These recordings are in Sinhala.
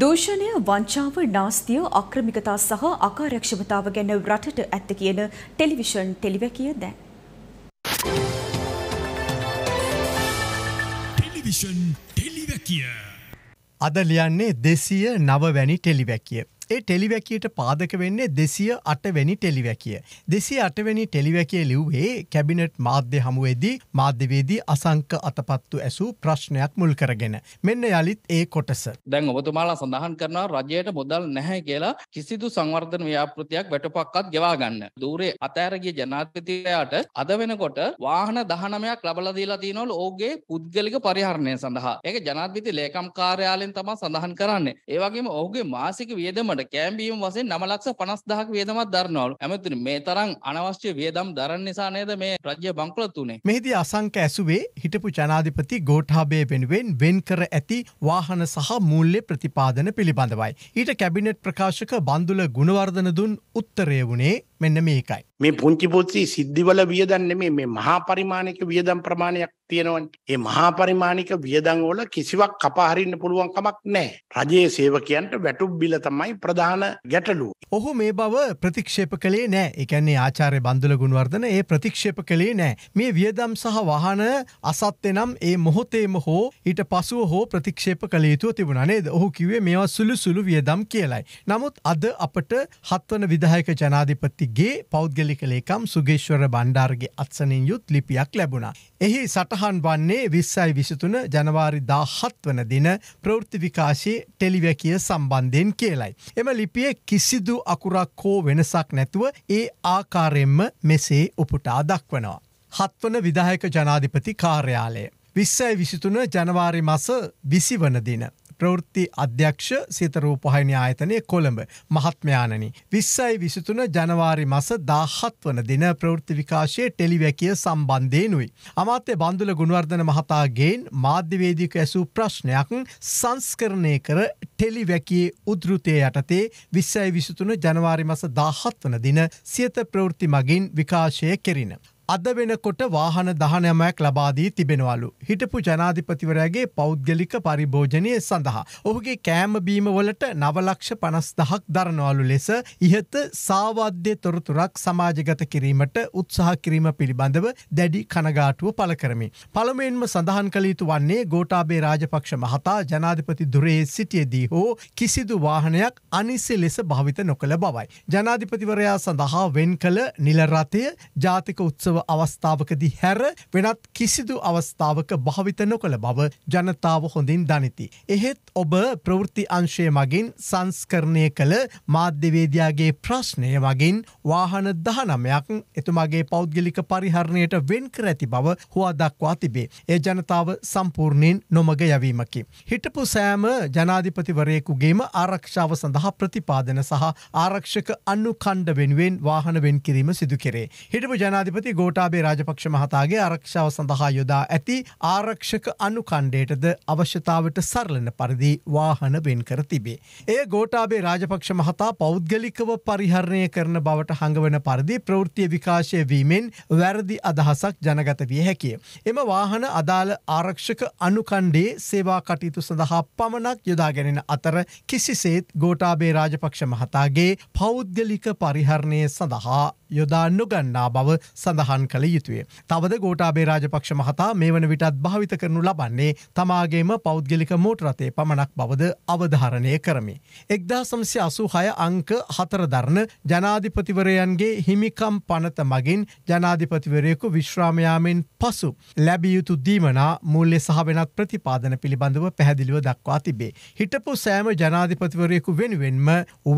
දූෂණය වංචාව නාස්තිය අක්‍රමිකතා සහ අකාර්යක්ෂමතාව ගැන රටට ඇත්ත කියන ටෙලිවිෂන් ටෙලිවැකිය දැන්. ටෙලිවිෂන් ටෙලිවැකිය අද ලියන්නේ දෙසිය නවවැනි ටෙලිවැකිය. ඒ ටෙලිවැකියට පාදක වෙන්නේ දෙසිය අටවැනි ටෙලිවැකිය. දෙසිය අටවැනි ටෙලිවැකිය ලිව්වේ කැබිනට් මාධ්‍ය හමුවේදී මාධ්‍යවේදී අසංක අතපත්තු ඇසූ ප්‍රශ්නයක් මුල් කරගෙන. මෙන්න යළිත් ඒ කොටස. දැන් ඔබතුමාලා සඳහන් කරනවා රජයට මුදල් නැහැ කියලා කිසිදු සංවර්ධන ව්‍යාපෘතියක් වැටපක්වත් ගෙවා ගන්න. দূරේ අතෑරගිය ජනාධිපතියාට අද වෙනකොට වාහන 19ක් ලබලා දීලා තිනවලු ඔහුගේ පුද්ගලික පරිහරණය සඳහා. ඒක ජනාධිපති ලේකම් කාර්යාලයෙන් තමයි සඳහන් කරන්නේ. ඒ වගේම ඔහුගේ මාසික වියදමට එයාට කෑම්බීම් වසෙන් නමලක්ෂ පනස්දාහක් වේදමත් දරනවලු ඇමතින මේ තරම් අනවශ්‍ය වියදම් දරන්න නිසා නේද මේ රජ්‍ය බංකොලොත්තුනේ මෙහිදී අසංක ඇසුවේ හිටපු ජනාධිපති ගෝඨාභය වෙනුවෙන් වෙන් කර ඇති වාහන සහ මූල්‍ය ප්‍රතිපාදන පිළිබඳවයි ඊට කැබිනට් ප්‍රකාශක බන්දුල ගුණවර්ධන දුන් උත්තරය වුණේ මෙන්න මේකයි. මේ පුංචි පොත්සි සිද්ධිවල වියදන් නෙමේ මේ මහා පරිමාණික වියදම් ප්‍රමාණයක් තියෙනවනේ. ඒ මහා පරිමාණික වියදම් වල කිසිවක් කපා හරින්න පුළුවන් කමක් නැහැ. රජයේ සේවකයන්ට වැටුප් බිල තමයි ප්‍රධාන ගැටලුව. ඔහු මේ බව ප්‍රතික්ෂේප කළේ නෑ එකන්නේ ආචාරය බන්දුල ගුණවර්ධන ඒ ප්‍රතික්ෂේප කළේ නෑ මේ වියදම් සහ වහන අසත්්‍ය නම් ඒ මොහොතේම හෝ ඊට පසුව හෝ ප්‍රතික්ෂේප කළේතු තිබුණ නේද ඔහු කිවේ මේවා සුළු සුළු වියදම් කියලයි. නමුත් අද අපට හත්වන විදායක ජනාධිපතිගේ පෞද්ගලික ලේකම් සුගේශ්වර බණ්ඩාර්ගේ අත්සනින් යුත් ලිපියක් ලැබුණා. එහි සටහන් වන්නේ විස්සයි විසිතුන ජනවාරි දාහත් වන දින ප්‍රවෘත්ති විකාශයේ ටෙලිවැකිය සම්බන්ධයෙන් කියලයි. එම ලිපිය කිසිදු අකුරක් හෝ වෙනසක් නැතුව ඒ ආකාරයෙන්ම මෙසේ උපුටා දක්වනවා. හත්වන විදායක ජනාධිපති කාර්යාලය. විස්සයි විසිතුන ජනවාරි මස විසි වනදින. ප්‍රවෘත්ති අධ්‍යක්ෂ සිතරූපහහිනි ආයතනය කොළඹ මහත්මයානනි. විස්සයි විසිතුන ජනවාරි මස දාහත් වන දින ප්‍රවෘත්ති විකාශය ටෙලිවැකිය සම්බන්ධයනුයි. අමාත්‍ය බන්දුල ගුණවර්ධන මහතාගේෙන් මාධ්‍යවේදික ඇසූ ප්‍රශ්නයක් සංස්කරණය කර ටෙලිවැකේ උදෘතය යටතේ විස්සයි විසිතුන ජනවාරි මස දාහත් වන දින සියත ප්‍රවෘත්ති මගින් විකාශය කෙරින. අද වෙනකොට වාහන දහනයමයක් ලබාදී තිබෙනවලු. හිටපු ජනාධිපතිවරයාගේ පෞද්ගලික පරිභෝජනය සඳහා. ඔහුගේ කෑමබීමවලට නවලක්ෂ පනස්දහක් දරනවලු ලෙස ඉහත සාවාද්‍ය තොරතුරක් සමාජගත කිරීමට උත්සාහ කිරීම පිළිබඳව දැඩි කනගාටුව පල කරමි. පළමෙන්ම සඳහන් කළයුතු වන්නේ ගෝටාබේ රාජපක්ෂ මහතා ජනාධිපති දුරයේ සිටියදී හෝ කිසිදු වාහනයක් අනිසි ලෙස භාවිත නොකළ බවයි. ජනාධිපතිවරයා සඳහා වෙන් කළ නිලරතය ජාතික උත්සව අවස්ථාවකදී හැර වෙනත් කිසිදු අවස්ථාවක භාවිත නොකළ බව ජනතාව හොඳින් දනිති. එහෙත් ඔබ ප්‍රවෘත්ති අංශය මගින් සංස්කරණය කළ මාධ්‍යවේදයාගේ ප්‍රශ්නය වගින් වාහන දහනමයක් එතුමාගේ පෞද්ගලික පරිහරණයට වෙන් කර ඇති බව හවා දක්වා තිබේ. ඒ ජනතාව සම්පූර්ණයෙන් නොමග යවීමකි. හිටපු සෑම ජනාධිපතිවරයෙකුගේම ආරක්ෂාව සඳහා ප්‍රතිපාදන සහ ආරක්ෂක අන්නු කණ්ඩ වෙනුවෙන් වාහන වෙන් කිරීම සිදු කෙරේ. හිටපු ජනාධිපති ගෝටාබේ රාජපක්ෂ මහතාගේ ආරක්ෂාව සඳහා යොදා ඇති ආරක්ෂක අනුකණ්ඩයටද අවශ්‍යතාවට සරලන පරිදි වාහන වෙන් කර තිබේ. එය ගෝටාබේ රාජපක්ෂ මහතා පෞද්ගලිකව පරිහරණය කරන බවට හඟවන පරිදි ප්‍රවෘත්තිය විකාශය වීමෙන් වැරදි අදහසක් ජනගත විය හැකිය. එම වාහන අදාළ ආරක්ෂක අනුකණ්ඩේ සේවා කටයුතු සඳහා පමණක් යොදාගැනෙන අතර කිසිසේත් ගෝටාබේ රාජපක්ෂ මහතාගේ පෞද්ගලික පරිහරණය සඳහා යොදා නොගන්නා බව සඳහන් කළ යුතුය. තවද ගෝටාබේ රාජපක්ෂ මහතා මේ වන විටත් භාවිත කරනු ලබන්නේ තමාගේම පෞද්ගලික මෝටරතේ පමණක් බවද අවධාරණය කරමි. එක්දා සම්සය අසු හය අංක හතරදරණ ජනාධිපතිවරයන්ගේ හිමිකම් පනත මගින් ජනාධිපතිවරයෙකු විශ්‍රාමයාමෙන් පසු ලැබියයුතු දීමනා මුල්ලෙ සහ වෙනත් ප්‍රතිපාදන පිළිබඳව පැහැදිලිව දක්වා තිබේ. හිටපු සෑම ජනාධිපතිවරයෙකු වෙනුවෙන්ම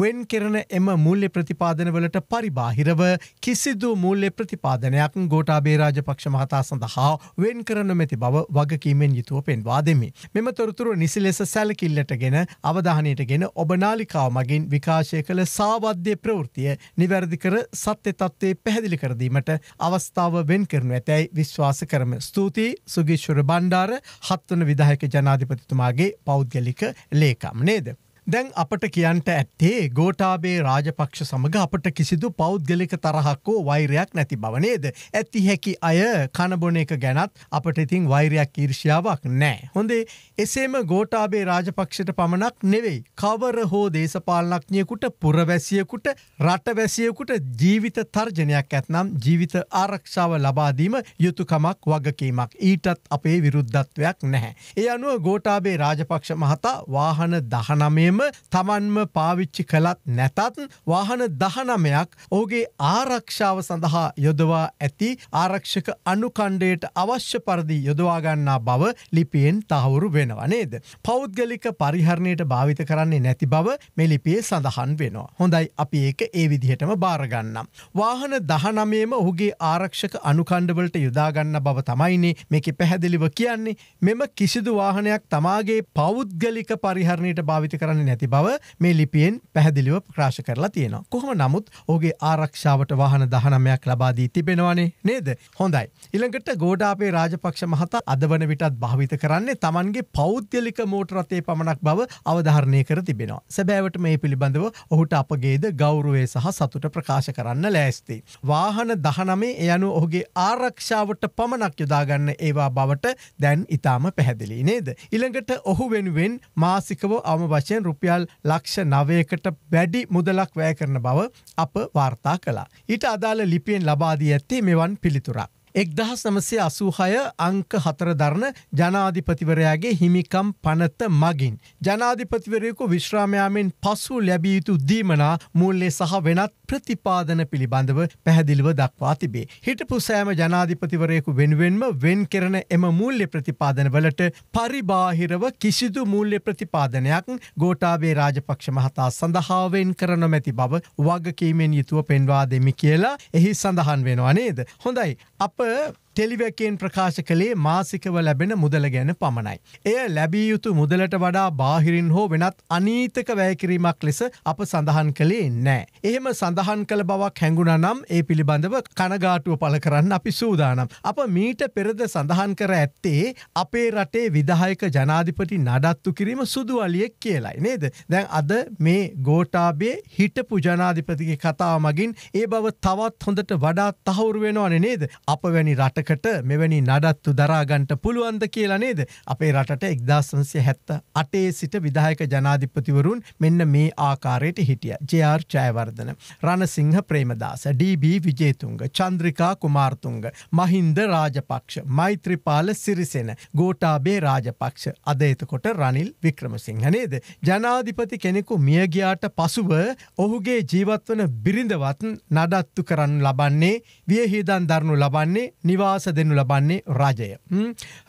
වෙන් කෙරන එම මුල්ලෙ ප්‍රතිපාදනවලට පරිබාහිරව කිසිදු මුල්ලෙ ප්‍රතිපාදනයක් ගෝටාබේ රාජපක්ෂ මහතා සඳහා වෙන් කරනු මෙති බව වගකීමෙන් යුතුව පෙන්වා දෙමි. මෙම තොරතුරු නිසි ලෙස සැලකිල්ලට ගෙන අවධානයට ගෙන ඔබනාලිකාව මගින් විකාශය කළ සාවද්‍ය ප්‍රවෘතිය නිවැරදි කර සත්‍ය තත්ත්වේ පැහැදිලි කරදීමට අවස්ථාව වෙන් කරනු ඇතැයි විශ්වාස කරම ස්තුතියි සුගිශ්වර බණ්ඩාර හත්වන විදාහක ජනාධිපතිතුමාගේ පෞද්ගලික ලේකම් නේද. දැන් අපට කියන්ට ඇත්තේ ගෝටාබේ රාජපක්ෂ සමඟ අපට කිසිදු පෞද්ගලික තරහක්කෝ වෛරයක් නැති බවනේද. ඇති හැකි අය කණබොන එක ගැනත් අපට ඉතින් වෛරයක් ඊර්ෂියාවක් නෑ. හොඳේ එසේම ගෝටාබේ රාජපක්ෂට පමණක් නෙවෙයි. කවර හෝ දේශපාලනක්ඥයකුට පුරවැසියකුට රටවැසියකුට ජීවිත තර්ජනයක් ඇත්නම් ජීවිත ආරක්ෂාව ලබාදීම යුතුකමක් වගකීමක්. ඊටත් අපේ විරුද්ධත්වයක් නැහැ. ඒ අනුව ගෝටාබේ රාජපක්ෂ මහතා වාහන දහනමේම වගේම තමන්ම පාවිච්චි කළත් නැතත් වාහන දහනමයක් ඕගේ ආරක්ෂාව සඳහා යොදවා ඇති ආරක්ෂක අනුකණ්ඩයට අවශ්‍ය පරදි යොදවාගන්නා බව ලිපියෙන් තහවුරු වෙනවනේද. පෞද්ගලික පරිහරණයට භාවිත කරන්නේ නැති බව මෙලිපියේ සඳහන් වෙනවා. හොඳයි අපි ඒක ඒ විදිහටම බාරගන්නම්. වාහන දහනමේම ඔහුගේ ආරක්ෂක අනුකණ්ඩවලට යොදාගන්න බව තමයිනේ මේක පැහැදිලිව කියන්නේ මෙම කිසිදු වාහනයක් තමාගේ පෞද්ගලික පරිහරණයට භාවිත කරන්නේ කරන්නේ නැති බව මේ ලිපියෙන් පැහැදිලිව ප්‍රකාශ කරලා තියෙනවා. කොහොම නමුත් ඕගේ ආරක්ෂාවට වාහන දහනමයක් ලබාදී තිබෙනවානේ නේද. හොඳයි. ඉළඟට ගෝඩාපේ රාජපක්ෂ මහතා අද වන විටත් භාවිත කරන්නේ තමන්ගේ පෞද්ගලික මෝටරතේ පමණක් බව අවධාරණය කර තිබෙනවා. සැබෑවට මේ පිළිබඳව ඔහුට අපගේද ගෞරුවේ සහ සතුට ප්‍රකාශ කරන්න ලෑස්ති. වාහන දහනමේ එයනු ඔහුගේ ආරක්ෂාවට පමණක් යොදාගන්න ඒවා බවට දැන් ඉතාම පැහැදිලි නේද. ඉළඟට ඔහු වෙනුවෙන් මාසිකව අම වශයෙන් රු රුපියල් ලක්ෂ නවයකට වැඩි මුදලක් වැය කරන බව අප වාර්තා කලා. ඊට අදාළ ලිපියෙන් ලබාදී ඇත්තේ මෙවන් පිළිතුරක්. එක්දහස් නමසේ අසූහය අංක හතර දරණ ජනාධිපතිවරයාගේ හිමිකම් පනත මගින්. ජනාධිපතිවරයකු විශ්‍රාමයාමෙන් පසු ලැබියයුතු දීමනා මුල්ලේ සහ වෙනත් ප්‍රතිපාදන පිළිබඳව පැහැදිලිව දක්වා තිබේ. හිටපු සෑම ජනාධිපතිවරයෙකු වෙනුවෙන්ම වෙන් කරන එම මුල්්‍ය ප්‍රතිපාදනවලට පරිබාහිරව කිසිදු මුල්්‍ය ප්‍රතිපාදනයක් ගෝටාබේ රාජපක්ෂ මහතා සඳහාවෙන් කරනොමැති බව වගකීමෙන් යුතුව පෙන්වා දෙමි කියලා එහි සඳහන් වෙනවා නේද. හොඳයි අප ටෙලිවැකෙන් ප්‍රකාශ කළේ මාසිකව ලැබෙන මුදල ගැන පමණයි. එය ලැබිය යුතු මුදලට වඩා බාහිරින් හෝ වෙනත් අනීතක වැෑකිරීමක් ලෙස අප සඳහන් කළේ නෑ. එහෙම සඳහන් කළ බවක් හැඟුණ නම් ඒ පිළිබඳව කනගාටුව පල කරන්න අපි සූදානම්. අප මීට පෙරද සඳහන් කර ඇත්තේ අපේ රටේ විදායක ජනාධිපති නඩත්තු කිරීම සුදුවලියෙක් කියලයි නේද. දැන් අද මේ ගෝටාබේ හිටපු ජනාධිපතිගේ කතාව මගින් ඒ බව තවත් හොඳට වඩා තහවුරුවෙනවාන නේද. අප වැනි රට දෙකට මෙවැනි නඩත්තු දරාගන්ට පුළුවන්ද කියලා නේද අපේ රටට එක්දාසන්සිය හැත්ත අටේ සිට විදායක ජනාධිපතිවරුන් මෙන්න මේ ආකාරයට හිටිය ජයාර් චයවර්ධන රණසිංහ ප්‍රේමදාස DB විජේතුන්ග චන්ද්‍රිකා කුමාර්තුන්ග මහින්ද රාජපක්ෂ මෛත්‍රපාල සිරිසෙන ගෝටාබේ රාජපක්ෂ අද එතකොට රනිල් වික්‍රමසිංහ නේද ජනාධිපති කෙනෙකු මියගයාට පසුව ඔහුගේ ජීවත්වන බිරිඳවත් නඩත්තු කරන්න ලබන්නේ වියහිදන් දරනු ලබන්නේ නිවා නිදහස දෙනු ලබන්නේ රජය.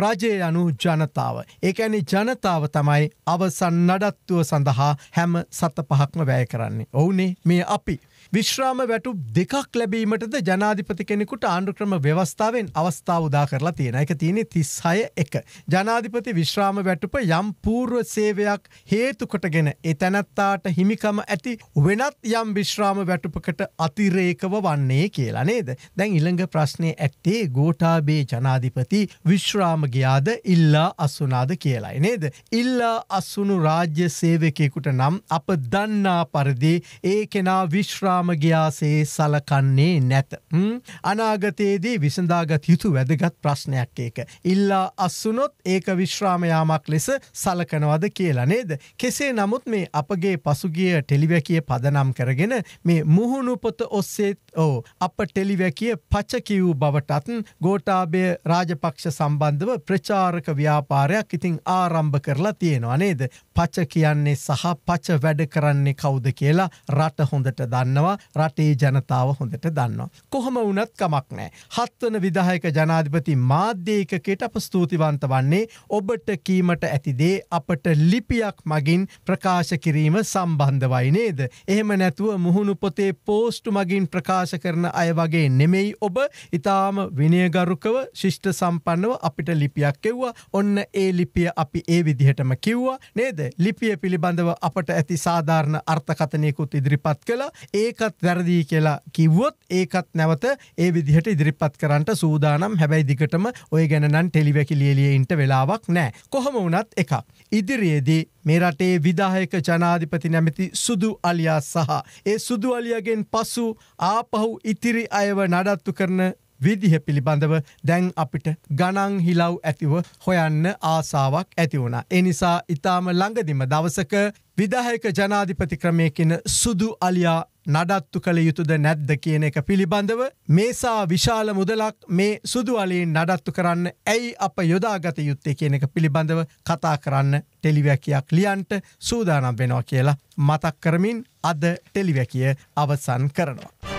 රජය යනු ජනතාව. ඒකැනි ජනතාව තමයි අවසන් නඩත්තුව සඳහා හැම සත පහක්ම වැය කරන්නේ. ඔවුනේ මේ අපි. විශ්‍රාම වැටු දෙකක් ලැබීමටද ජනාධිපති කෙනෙකුට ආණ්ඩුක්‍රම ව්‍යවස්ථාවෙන් අවස්ථාව උදා කරලා තියෙන එක තියෙනෙ තිස්සය එක. ජනාධිපති විශ්‍රාම වැටුප යම් පූර්ව සේවයක් හේතුකොටගෙන එතැනැත්තාට හිමිකම ඇති වෙනත් යම් විශ්‍රාම වැටුපකට අතිරේකව වන්නේ කියලා නේද. දැන් ඉළඟ ප්‍රශ්නය ඇත්තේ ගෝටාබේ ජනාධිපති විශ්‍රාමගයාද ඉල්ලා අස්සුනාද කියලායි නේද. ඉල්ලා අස්සුණු රාජ්‍ය සේවකයකුට නම් අප දන්නා පරදි ඒ කෙනා විශ්‍රාම කාමගයාසේ සලකන්නේ නැත. අනාගතයේදී විසඳාගත් යුතු වැදගත් ප්‍රශ්නයක් ඒක. ඉල්ලා අස්සුනොත් ඒක විශ්‍රාමයාමක් ලෙස සලකනවද කියලා නේද. කෙසේ නමුත් මේ අපගේ පසුගිය ටෙලිවැකිය පදනම් කරගෙන මේ මුහුණුපොත ඔස්සේත් ඕ අප ටෙලිවැකිය පච්චකිවූ බවටත් ගෝටාබය රාජපක්ෂ සම්බන්ධව ප්‍රචාරක ව්‍යාපාරයක් ඉතිං ආරම්භ කරලා තියෙනවා නේද. පච කියන්නේ සහ පච වැඩ කරන්නේ කවුද කියලා රට හොඳට දන්නවා. දන්නවා රටේ ජනතාව හොඳට දන්නවා. කොහොම වනත් කමක් නෑ. හත්වන විදාහයක ජනාධිපති මාධ්‍යකකට අප ස්තුතිවන්ත වන්නේ ඔබට කීමට ඇතිදේ අපට ලිපියක් මගින් ප්‍රකාශ කිරීම සම්බන්ධවයි නේද. එහෙම නැතුව මුහුණු පොතේ පෝස්ටු මගින් ප්‍රකාශ කරන අය වගේ නෙමෙයි ඔබ ඉතාම විනයගරුකව ශිෂ්ට සම්පන්නව අපිට ලිපියක් එව්වා ඔන්න ඒ ලිපිය අපි ඒ විදිහටම කිව්වා නේද ලිපිය පිළිබඳව අපට ඇති සාධාරණ අර්ථකතනයකුත් ඉදිරිපත් කළ ඒක ඒකත් වැරදිී කියලා කිව්වොත් ඒකත් නැවත ඒ විදිහට ඉදිරිපත් කරන්නට සූදානම් හැබැයි දිගටම ඔය ගැනන් ටෙලිවැකිලියලියන්ට වෙලාවක් නෑ කොහොම වනත් එකක්. ඉදිරියේදී මේ රටේ විදාහයක ජනාධිපති නැමති සුදු අලියා සහ ඒ සුදු අලියගෙන් පසු ආපහු ඉතිරි අයව නඩත්තු කරන විදිහ පිළිබඳව දැන් අපිට ගණන් හිලව් ඇතිව හොයන්න ආසාවක් ඇතිවුණ. එනිසා ඉතාම ළඟදිම දවසක විදාහයක ජනාධිපති ක්‍රමයකින සුදු අලියා නඩත්තු කළ යුතුද නැද්ද කියන එක පිළිබඳව මේසා විශාල මුදලක් මේ සුදු අලින් නඩත්තු කරන්න ඇයි අප යොදාගත යුත්තේ කියන එක පිළිබඳව කතා කරන්න ටෙලිවැකයක් ලියන්ට සූදානම් වෙනවා කියලා මතක් කරමින් අද ටෙලිවැකිය අවසන් කරනවා.